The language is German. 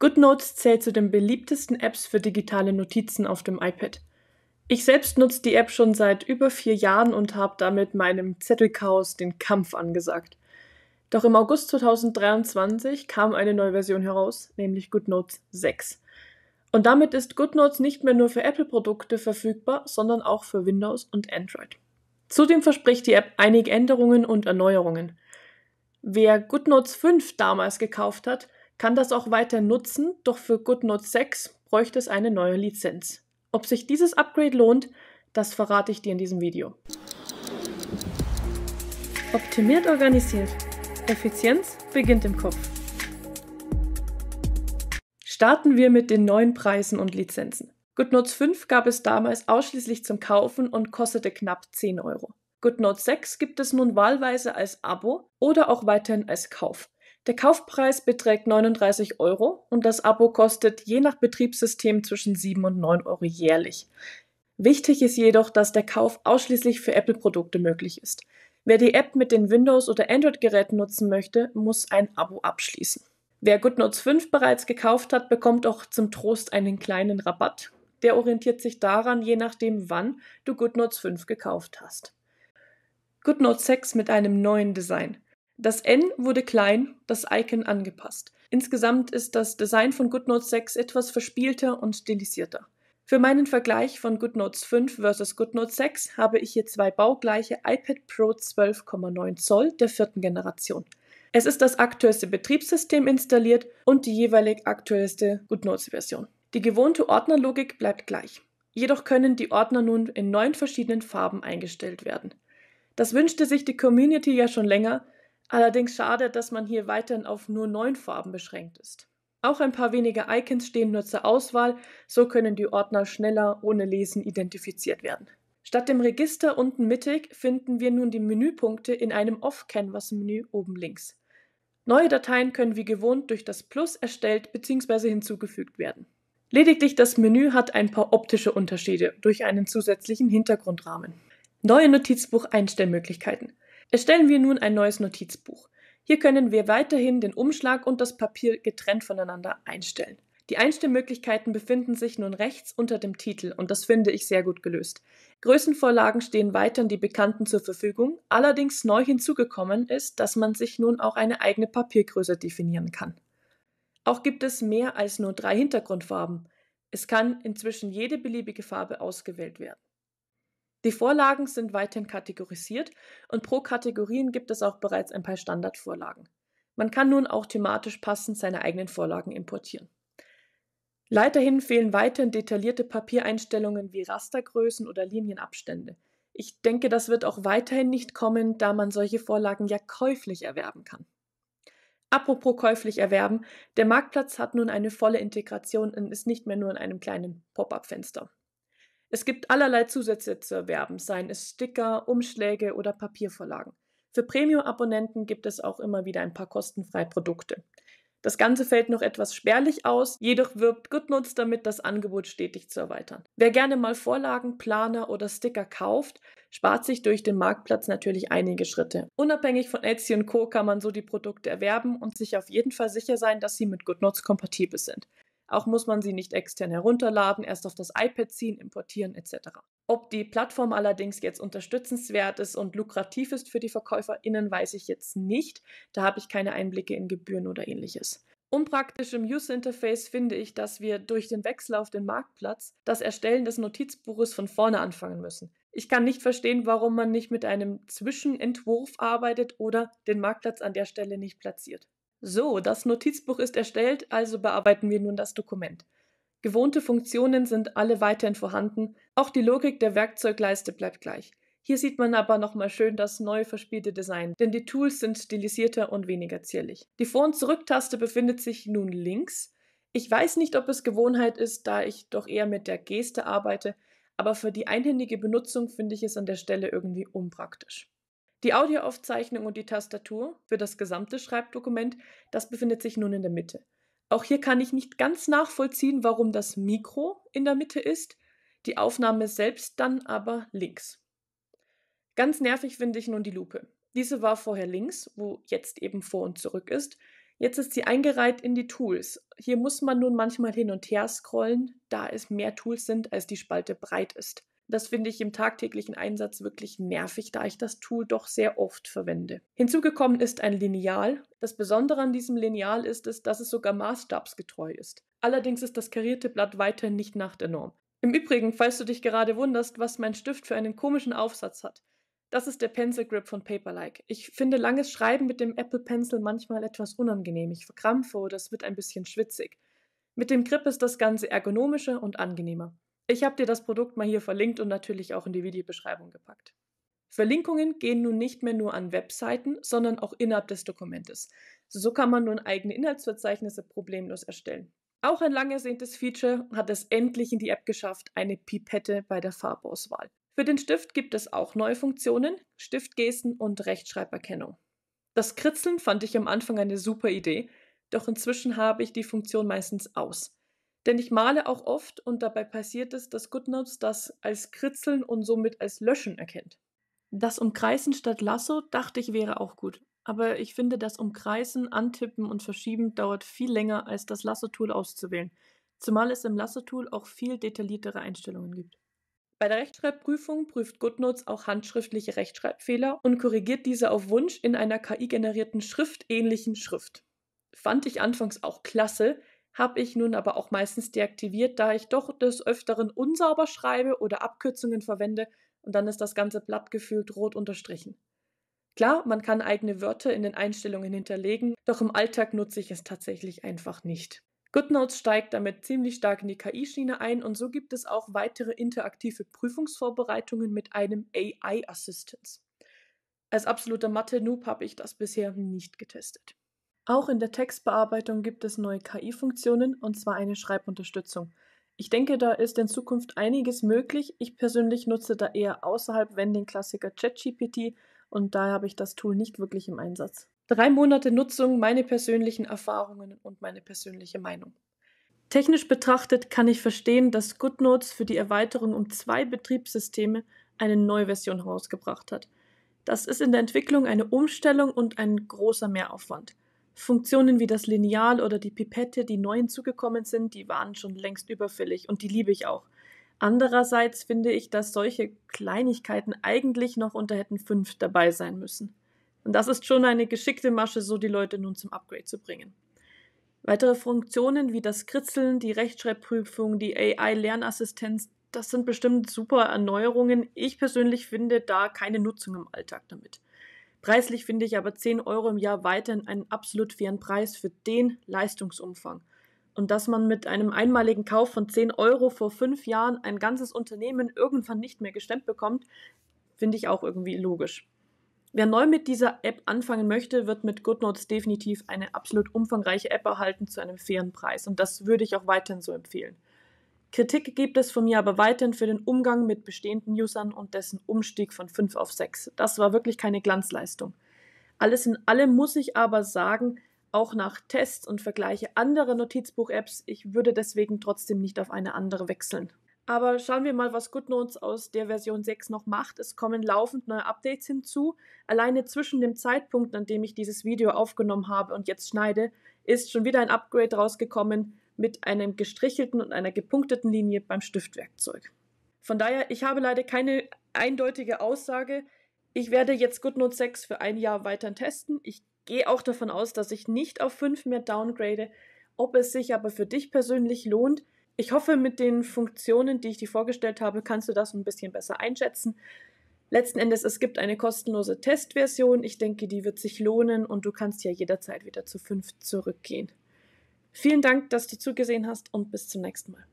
GoodNotes zählt zu den beliebtesten Apps für digitale Notizen auf dem iPad. Ich selbst nutze die App schon seit über vier Jahren und habe damit meinem Zettelchaos den Kampf angesagt. Doch im August 2023 kam eine neue Version heraus, nämlich GoodNotes 6. Und damit ist GoodNotes nicht mehr nur für Apple-Produkte verfügbar, sondern auch für Windows und Android. Zudem verspricht die App einige Änderungen und Erneuerungen. Wer GoodNotes 5 damals gekauft hat, kann das auch weiter nutzen, doch für GoodNote 6 bräuchte es eine neue Lizenz. Ob sich dieses Upgrade lohnt, das verrate ich dir in diesem Video. Optimiert organisiert. Effizienz beginnt im Kopf. Starten wir mit den neuen Preisen und Lizenzen. GoodNotes 5 gab es damals ausschließlich zum Kaufen und kostete knapp 10 Euro. GoodNote 6 gibt es nun wahlweise als Abo oder auch weiterhin als Kauf. Der Kaufpreis beträgt 39 Euro und das Abo kostet je nach Betriebssystem zwischen 7 und 9 Euro jährlich. Wichtig ist jedoch, dass der Kauf ausschließlich für Apple-Produkte möglich ist. Wer die App mit den Windows- oder Android-Geräten nutzen möchte, muss ein Abo abschließen. Wer GoodNotes 5 bereits gekauft hat, bekommt auch zum Trost einen kleinen Rabatt. Der orientiert sich daran, je nachdem, wann du GoodNotes 5 gekauft hast. GoodNotes 6 mit einem neuen Design. Das N wurde klein, das Icon angepasst. Insgesamt ist das Design von GoodNotes 6 etwas verspielter und stilisierter. Für meinen Vergleich von GoodNotes 5 versus GoodNotes 6 habe ich hier zwei baugleiche iPad Pro 12,9 Zoll der vierten Generation. Es ist das aktuellste Betriebssystem installiert und die jeweilig aktuellste GoodNotes-Version. Die gewohnte Ordnerlogik bleibt gleich. Jedoch können die Ordner nun in neun verschiedenen Farben eingestellt werden. Das wünschte sich die Community ja schon länger Allerdings schade, dass man hier weiterhin auf nur neun Farben beschränkt ist. Auch ein paar wenige Icons stehen nur zur Auswahl, so können die Ordner schneller ohne Lesen identifiziert werden. Statt dem Register unten mittig finden wir nun die Menüpunkte in einem Off-Canvas-Menü oben links. Neue Dateien können wie gewohnt durch das Plus erstellt bzw. hinzugefügt werden. Lediglich das Menü hat ein paar optische Unterschiede durch einen zusätzlichen Hintergrundrahmen. Neue Notizbucheinstellmöglichkeiten. Erstellen wir nun ein neues Notizbuch. Hier können wir weiterhin den Umschlag und das Papier getrennt voneinander einstellen. Die Einstellmöglichkeiten befinden sich nun rechts unter dem Titel und das finde ich sehr gut gelöst. Größenvorlagen stehen weiterhin die bekannten zur Verfügung, allerdings neu hinzugekommen ist, dass man sich nun auch eine eigene Papiergröße definieren kann. Auch gibt es mehr als nur drei Hintergrundfarben. Es kann inzwischen jede beliebige Farbe ausgewählt werden. Die Vorlagen sind weiterhin kategorisiert und pro Kategorien gibt es auch bereits ein paar Standardvorlagen. Man kann nun auch thematisch passend seine eigenen Vorlagen importieren. Leiterhin fehlen weiterhin detaillierte Papiereinstellungen wie Rastergrößen oder Linienabstände. Ich denke, das wird auch weiterhin nicht kommen, da man solche Vorlagen ja käuflich erwerben kann. Apropos käuflich erwerben, der Marktplatz hat nun eine volle Integration und ist nicht mehr nur in einem kleinen Pop-up-Fenster. Es gibt allerlei Zusätze zu erwerben, seien es Sticker, Umschläge oder Papiervorlagen. Für Premium-Abonnenten gibt es auch immer wieder ein paar kostenfreie Produkte. Das Ganze fällt noch etwas spärlich aus, jedoch wirbt GoodNotes damit, das Angebot stetig zu erweitern. Wer gerne mal Vorlagen, Planer oder Sticker kauft, spart sich durch den Marktplatz natürlich einige Schritte. Unabhängig von Etsy und Co. kann man so die Produkte erwerben und sich auf jeden Fall sicher sein, dass sie mit GoodNotes kompatibel sind. Auch muss man sie nicht extern herunterladen, erst auf das iPad ziehen, importieren etc. Ob die Plattform allerdings jetzt unterstützenswert ist und lukrativ ist für die VerkäuferInnen, weiß ich jetzt nicht. Da habe ich keine Einblicke in Gebühren oder ähnliches. Unpraktisch im User Interface finde ich, dass wir durch den Wechsel auf den Marktplatz das Erstellen des Notizbuches von vorne anfangen müssen. Ich kann nicht verstehen, warum man nicht mit einem Zwischenentwurf arbeitet oder den Marktplatz an der Stelle nicht platziert. So, das Notizbuch ist erstellt, also bearbeiten wir nun das Dokument. Gewohnte Funktionen sind alle weiterhin vorhanden, auch die Logik der Werkzeugleiste bleibt gleich. Hier sieht man aber nochmal schön das neu verspielte Design, denn die Tools sind stilisierter und weniger zierlich. Die Vor- und Zurücktaste befindet sich nun links. Ich weiß nicht, ob es Gewohnheit ist, da ich doch eher mit der Geste arbeite, aber für die einhändige Benutzung finde ich es an der Stelle irgendwie unpraktisch. Die Audioaufzeichnung und die Tastatur für das gesamte Schreibdokument, das befindet sich nun in der Mitte. Auch hier kann ich nicht ganz nachvollziehen, warum das Mikro in der Mitte ist, die Aufnahme selbst dann aber links. Ganz nervig finde ich nun die Lupe. Diese war vorher links, wo jetzt eben vor und zurück ist. Jetzt ist sie eingereiht in die Tools. Hier muss man nun manchmal hin und her scrollen, da es mehr Tools sind, als die Spalte breit ist. Das finde ich im tagtäglichen Einsatz wirklich nervig, da ich das Tool doch sehr oft verwende. Hinzugekommen ist ein Lineal. Das Besondere an diesem Lineal ist es, dass es sogar maßstabsgetreu ist. Allerdings ist das karierte Blatt weiterhin nicht nachtenorm. Im Übrigen, falls du dich gerade wunderst, was mein Stift für einen komischen Aufsatz hat, das ist der Pencil Grip von Paperlike. Ich finde langes Schreiben mit dem Apple Pencil manchmal etwas unangenehm. Ich verkrampfe oder es wird ein bisschen schwitzig. Mit dem Grip ist das Ganze ergonomischer und angenehmer. Ich habe dir das Produkt mal hier verlinkt und natürlich auch in die Videobeschreibung gepackt. Verlinkungen gehen nun nicht mehr nur an Webseiten, sondern auch innerhalb des Dokumentes. So kann man nun eigene Inhaltsverzeichnisse problemlos erstellen. Auch ein lang ersehntes Feature hat es endlich in die App geschafft, eine Pipette bei der Farbauswahl. Für den Stift gibt es auch neue Funktionen, Stiftgesten und Rechtschreiberkennung. Das Kritzeln fand ich am Anfang eine super Idee, doch inzwischen habe ich die Funktion meistens aus. Denn ich male auch oft und dabei passiert es, dass GoodNotes das als Kritzeln und somit als Löschen erkennt. Das Umkreisen statt Lasso dachte ich wäre auch gut. Aber ich finde, das Umkreisen, Antippen und Verschieben dauert viel länger, als das Lasso-Tool auszuwählen. Zumal es im Lasso-Tool auch viel detailliertere Einstellungen gibt. Bei der Rechtschreibprüfung prüft GoodNotes auch handschriftliche Rechtschreibfehler und korrigiert diese auf Wunsch in einer KI-generierten schriftähnlichen Schrift. Fand ich anfangs auch klasse, habe ich nun aber auch meistens deaktiviert, da ich doch des Öfteren unsauber schreibe oder Abkürzungen verwende und dann ist das ganze Blatt gefühlt rot unterstrichen. Klar, man kann eigene Wörter in den Einstellungen hinterlegen, doch im Alltag nutze ich es tatsächlich einfach nicht. GoodNotes steigt damit ziemlich stark in die KI-Schiene ein und so gibt es auch weitere interaktive Prüfungsvorbereitungen mit einem AI-Assistance. Als absoluter Mathe-Noob habe ich das bisher nicht getestet. Auch in der Textbearbeitung gibt es neue KI-Funktionen und zwar eine Schreibunterstützung. Ich denke, da ist in Zukunft einiges möglich. Ich persönlich nutze da eher außerhalb, wenn den Klassiker ChatGPT und daher habe ich das Tool nicht wirklich im Einsatz. Drei Monate Nutzung, meine persönlichen Erfahrungen und meine persönliche Meinung. Technisch betrachtet kann ich verstehen, dass GoodNotes für die Erweiterung um zwei Betriebssysteme eine neue Version herausgebracht hat. Das ist in der Entwicklung eine Umstellung und ein großer Mehraufwand. Funktionen wie das Lineal oder die Pipette, die neu hinzugekommen sind, die waren schon längst überfällig und die liebe ich auch. Andererseits finde ich, dass solche Kleinigkeiten eigentlich noch unter hätten fünf dabei sein müssen. Und das ist schon eine geschickte Masche, so die Leute nun zum Upgrade zu bringen. Weitere Funktionen wie das Kritzeln, die Rechtschreibprüfung, die AI-Lernassistenz, das sind bestimmt super Erneuerungen. Ich persönlich finde da keine Nutzung im Alltag damit. Preislich finde ich aber 10 Euro im Jahr weiterhin einen absolut fairen Preis für den Leistungsumfang. Und dass man mit einem einmaligen Kauf von 10 Euro vor fünf Jahren ein ganzes Unternehmen irgendwann nicht mehr gestemmt bekommt, finde ich auch irgendwie logisch. Wer neu mit dieser App anfangen möchte, wird mit GoodNotes definitiv eine absolut umfangreiche App erhalten zu einem fairen Preis. Und das würde ich auch weiterhin so empfehlen. Kritik gibt es von mir aber weiterhin für den Umgang mit bestehenden Usern und dessen Umstieg von 5 auf 6. Das war wirklich keine Glanzleistung. Alles in allem muss ich aber sagen, auch nach Tests und Vergleiche anderer Notizbuch-Apps, ich würde deswegen trotzdem nicht auf eine andere wechseln. Aber schauen wir mal, was GoodNotes aus der Version 6 noch macht. Es kommen laufend neue Updates hinzu. Alleine zwischen dem Zeitpunkt, an dem ich dieses Video aufgenommen habe und jetzt schneide, ist schon wieder ein Upgrade rausgekommen mit einem gestrichelten und einer gepunkteten Linie beim Stiftwerkzeug. Von daher, ich habe leider keine eindeutige Aussage. Ich werde jetzt GoodNote 6 für ein Jahr weiter testen. Ich gehe auch davon aus, dass ich nicht auf 5 mehr downgrade. Ob es sich aber für dich persönlich lohnt, ich hoffe, mit den Funktionen, die ich dir vorgestellt habe, kannst du das ein bisschen besser einschätzen. Letzten Endes, es gibt eine kostenlose Testversion. Ich denke, die wird sich lohnen und du kannst ja jederzeit wieder zu 5 zurückgehen. Vielen Dank, dass du zugesehen hast und bis zum nächsten Mal.